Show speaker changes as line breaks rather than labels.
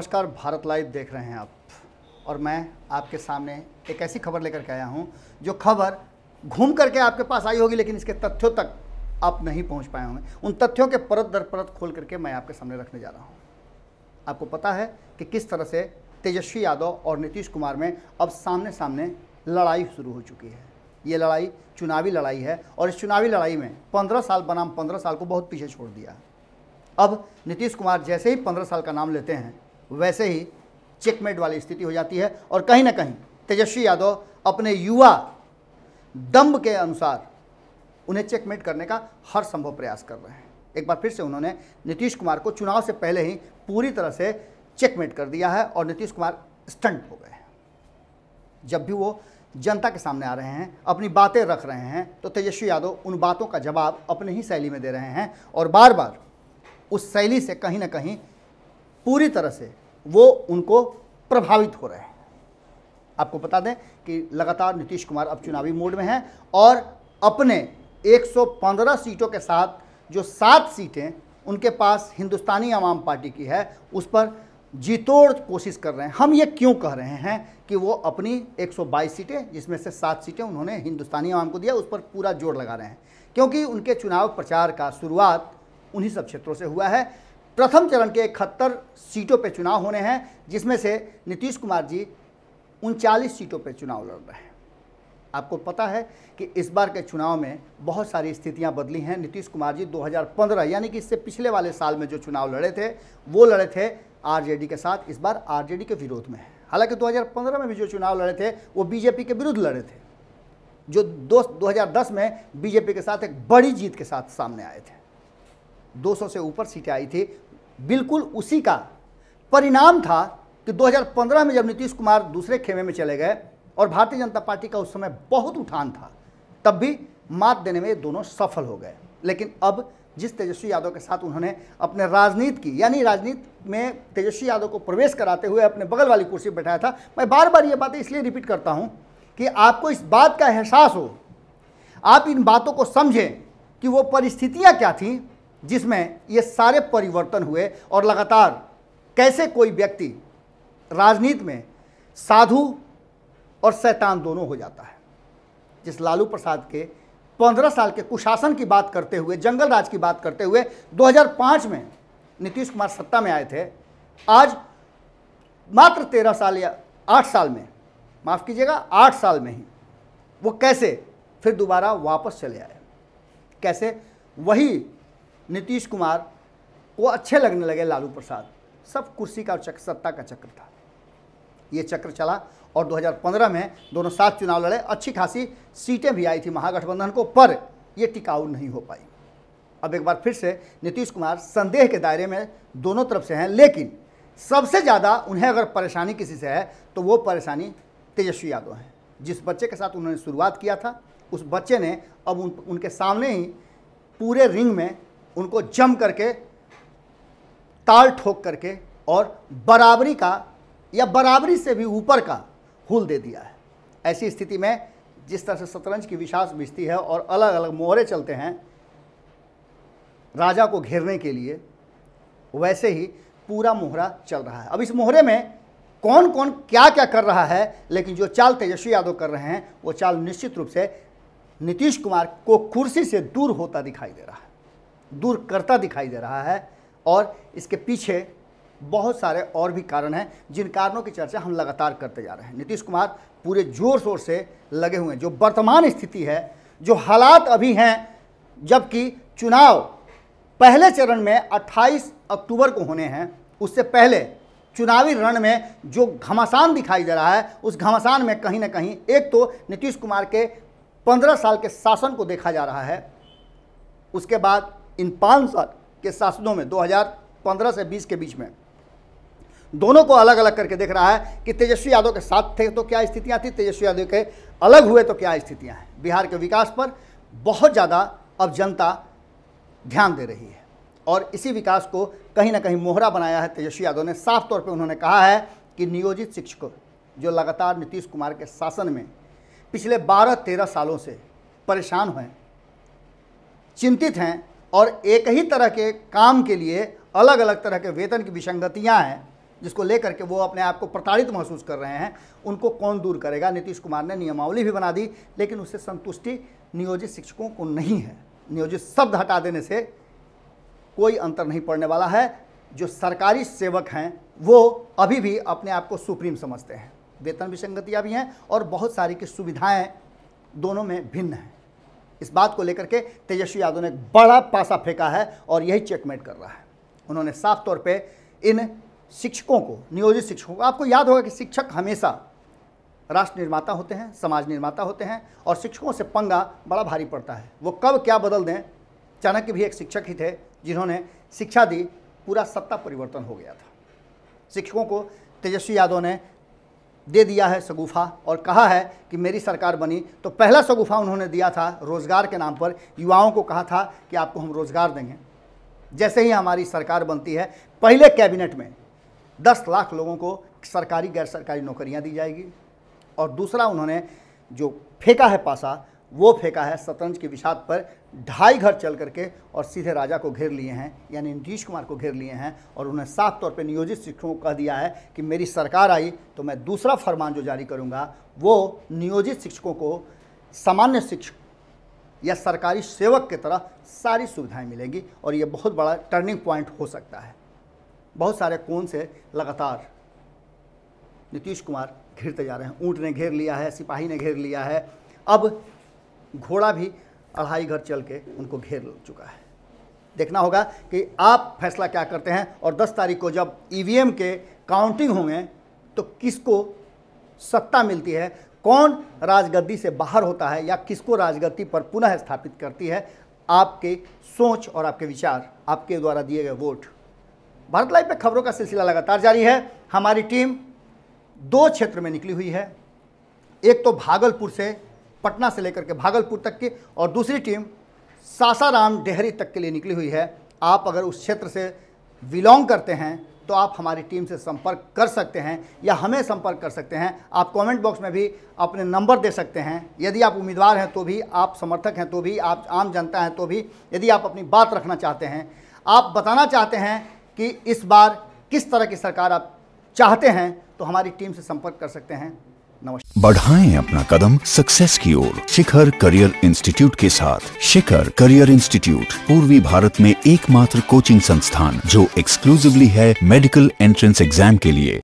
नमस्कार भारत लाइव देख रहे हैं आप और मैं आपके सामने एक ऐसी खबर लेकर के आया हूं जो खबर घूम करके आपके पास आई होगी लेकिन इसके तथ्यों तक आप नहीं पहुंच पाए होंगे उन तथ्यों के परत दर परत खोल करके मैं आपके सामने रखने जा रहा हूं आपको पता है कि किस तरह से तेजस्वी यादव और नीतीश कुमार में अब सामने सामने लड़ाई शुरू हो चुकी है ये लड़ाई चुनावी लड़ाई है और इस चुनावी लड़ाई में पंद्रह साल बनाम पंद्रह साल को बहुत पीछे छोड़ दिया अब नीतीश कुमार जैसे ही पंद्रह साल का नाम लेते हैं वैसे ही चेकमेट वाली स्थिति हो जाती है और कहीं ना कहीं तेजस्वी यादव अपने युवा दम्ब के अनुसार उन्हें चेकमेट करने का हर संभव प्रयास कर रहे हैं एक बार फिर से उन्होंने नीतीश कुमार को चुनाव से पहले ही पूरी तरह से चेकमेट कर दिया है और नीतीश कुमार स्टंट हो गए हैं जब भी वो जनता के सामने आ रहे हैं अपनी बातें रख रहे हैं तो तेजस्वी यादव उन बातों का जवाब अपने ही शैली में दे रहे हैं और बार बार उस शैली से कहीं ना कहीं पूरी तरह से वो उनको प्रभावित हो रहे हैं आपको बता दें कि लगातार नीतीश कुमार अब चुनावी मोड में हैं और अपने 115 सीटों के साथ जो सात सीटें उनके पास हिंदुस्तानी आवाम पार्टी की है उस पर जीतोड़ कोशिश कर रहे हैं हम ये क्यों कह रहे हैं कि वो अपनी 122 सीटें जिसमें से सात सीटें उन्होंने हिंदुस्तानी आवाम को दिया उस पर पूरा जोर लगा रहे हैं क्योंकि उनके चुनाव प्रचार का शुरुआत उन्हीं सब क्षेत्रों से हुआ है प्रथम चरण के इकहत्तर सीटों पर चुनाव होने हैं जिसमें से नीतीश कुमार जी उनचालीस सीटों पर चुनाव लड़ रहे हैं आपको पता है कि इस बार के चुनाव में बहुत सारी स्थितियां बदली हैं नीतीश कुमार जी 2015 यानी कि इससे पिछले वाले साल में जो चुनाव लड़े थे वो लड़े थे आरजेडी के साथ इस बार आरजेडी के विरोध में है हालांकि 2015 में भी जो चुनाव लड़े थे वो बीजेपी के विरुद्ध लड़े थे जो दो 2010 में बीजेपी के साथ एक बड़ी जीत के साथ सामने आए थे दो से ऊपर सीटें आई थी बिल्कुल उसी का परिणाम था कि 2015 में जब नीतीश कुमार दूसरे खेमे में चले गए और भारतीय जनता पार्टी का उस समय बहुत उठान था तब भी मात देने में दोनों सफल हो गए लेकिन अब जिस तेजस्वी यादव के साथ उन्होंने अपने राजनीति की यानी राजनीति में तेजस्वी यादव को प्रवेश कराते हुए अपने बगल वाली कुर्सी बैठाया था मैं बार बार ये बातें इसलिए रिपीट करता हूँ कि आपको इस बात का एहसास हो आप इन बातों को समझें कि वो परिस्थितियाँ क्या थीं जिसमें ये सारे परिवर्तन हुए और लगातार कैसे कोई व्यक्ति राजनीति में साधु और शैतान दोनों हो जाता है जिस लालू प्रसाद के पंद्रह साल के कुशासन की बात करते हुए जंगल राज की बात करते हुए 2005 में नीतीश कुमार सत्ता में आए थे आज मात्र तेरह साल या आठ साल में माफ़ कीजिएगा आठ साल में ही वो कैसे फिर दोबारा वापस चले आए कैसे वही नीतीश कुमार वो अच्छे लगने लगे लालू प्रसाद सब कुर्सी का चक्र सत्ता का चक्र था ये चक्र चला और 2015 में दोनों सात चुनाव लड़े अच्छी खासी सीटें भी आई थी महागठबंधन को पर ये टिकाऊ नहीं हो पाई अब एक बार फिर से नीतीश कुमार संदेह के दायरे में दोनों तरफ से हैं लेकिन सबसे ज़्यादा उन्हें अगर परेशानी किसी से है तो वो परेशानी तेजस्वी यादव हैं जिस बच्चे के साथ उन्होंने शुरुआत किया था उस बच्चे ने अब उन उनके सामने ही पूरे रिंग में उनको जम करके ताल ठोक करके और बराबरी का या बराबरी से भी ऊपर का हुल दे दिया है ऐसी स्थिति में जिस तरह से शतरंज की विशास बिजती है और अलग अलग मोहरे चलते हैं राजा को घेरने के लिए वैसे ही पूरा मोहरा चल रहा है अब इस मोहरे में कौन कौन क्या क्या कर रहा है लेकिन जो चाल तेजस्वी यादव कर रहे हैं वो चाल निश्चित रूप से नीतीश कुमार को कुर्सी से दूर होता दिखाई दे रहा है दूर करता दिखाई दे रहा है और इसके पीछे बहुत सारे और भी कारण हैं जिन कारणों की चर्चा हम लगातार करते जा रहे हैं नीतीश कुमार पूरे जोर शोर से लगे हुए हैं जो वर्तमान स्थिति है जो हालात अभी हैं जबकि चुनाव पहले चरण में 28 अक्टूबर को होने हैं उससे पहले चुनावी रण में जो घमासान दिखाई दे रहा है उस घमासान में कहीं ना कहीं एक तो नीतीश कुमार के पंद्रह साल के शासन को देखा जा रहा है उसके बाद इन पाँच साल के शासनों में 2015 से 20 के बीच में दोनों को अलग अलग करके देख रहा है कि तेजस्वी यादव के साथ थे तो क्या स्थितियां थी तेजस्वी यादव के अलग हुए तो क्या स्थितियां हैं बिहार के विकास पर बहुत ज़्यादा अब जनता ध्यान दे रही है और इसी विकास को कहीं ना कहीं मोहरा बनाया है तेजस्वी यादव ने साफ तौर पर उन्होंने कहा है कि नियोजित शिक्षकों जो लगातार नीतीश कुमार के शासन में पिछले बारह तेरह सालों से परेशान हैं चिंतित हैं और एक ही तरह के काम के लिए अलग अलग तरह के वेतन की विसंगतियाँ हैं जिसको लेकर के वो अपने आप को प्रताड़ित महसूस कर रहे हैं उनको कौन दूर करेगा नीतीश कुमार ने नियमावली भी बना दी लेकिन उससे संतुष्टि नियोजित शिक्षकों को नहीं है नियोजित शब्द हटा देने से कोई अंतर नहीं पड़ने वाला है जो सरकारी सेवक हैं वो अभी भी अपने आप को सुप्रीम समझते हैं वेतन विसंगतियाँ भी हैं और बहुत सारी की सुविधाएँ दोनों में भिन्न हैं इस बात को लेकर के तेजस्वी यादव ने एक बड़ा पासा फेंका है और यही चेकमेट कर रहा है उन्होंने साफ तौर पर इन शिक्षकों को नियोजित शिक्षकों को आपको याद होगा कि शिक्षक हमेशा राष्ट्र निर्माता होते हैं समाज निर्माता होते हैं और शिक्षकों से पंगा बड़ा भारी पड़ता है वो कब क्या बदल दें चाणक्य भी एक शिक्षक ही थे जिन्होंने शिक्षा दी पूरा सत्ता परिवर्तन हो गया था शिक्षकों को तेजस्वी यादव ने दे दिया है शगुफा और कहा है कि मेरी सरकार बनी तो पहला शगुफा उन्होंने दिया था रोज़गार के नाम पर युवाओं को कहा था कि आपको हम रोज़गार देंगे जैसे ही हमारी सरकार बनती है पहले कैबिनेट में दस लाख लोगों को सरकारी गैर सरकारी नौकरियाँ दी जाएगी और दूसरा उन्होंने जो फेंका है पासा वो फेंका है शतरंज के विषाद पर ढाई घर चल करके और सीधे राजा को घेर लिए हैं यानी नीतीश कुमार को घेर लिए हैं और उन्हें साफ तौर पर नियोजित शिक्षकों को कह दिया है कि मेरी सरकार आई तो मैं दूसरा फरमान जो जारी करूँगा वो नियोजित शिक्षकों को सामान्य शिक्षक या सरकारी सेवक की तरह सारी सुविधाएं मिलेंगी और ये बहुत बड़ा टर्निंग पॉइंट हो सकता है बहुत सारे कोण से लगातार नीतीश कुमार घिरते जा रहे हैं ऊँट ने घेर लिया है सिपाही ने घेर लिया है अब घोड़ा भी अढ़ाई घर चल के उनको घेर चुका है देखना होगा कि आप फैसला क्या करते हैं और 10 तारीख को जब ई e के काउंटिंग होंगे तो किसको सत्ता मिलती है कौन राजगद्दी से बाहर होता है या किसको राजगद्दी पर पुनः स्थापित करती है आपके सोच और आपके विचार आपके द्वारा दिए गए वोट भारत लाइव पे खबरों का सिलसिला लगातार जारी है हमारी टीम दो क्षेत्र में निकली हुई है एक तो भागलपुर से पटना से लेकर के भागलपुर तक की और दूसरी टीम सासाराम डेहरी तक के लिए निकली हुई है आप अगर उस क्षेत्र से बिलोंग करते हैं तो आप हमारी टीम से संपर्क कर सकते हैं या हमें संपर्क कर सकते हैं आप कमेंट बॉक्स में भी अपने नंबर दे सकते हैं यदि आप उम्मीदवार हैं तो भी आप समर्थक हैं तो भी आप आम जनता हैं तो भी यदि आप अपनी बात रखना चाहते हैं आप बताना चाहते हैं कि इस बार किस तरह की सरकार आप चाहते हैं तो हमारी टीम से संपर्क कर सकते हैं बढ़ाएं अपना कदम सक्सेस की ओर शिखर करियर इंस्टीट्यूट के साथ शिखर करियर इंस्टीट्यूट पूर्वी भारत में एकमात्र कोचिंग संस्थान जो एक्सक्लूसिवली है मेडिकल एंट्रेंस एग्जाम के लिए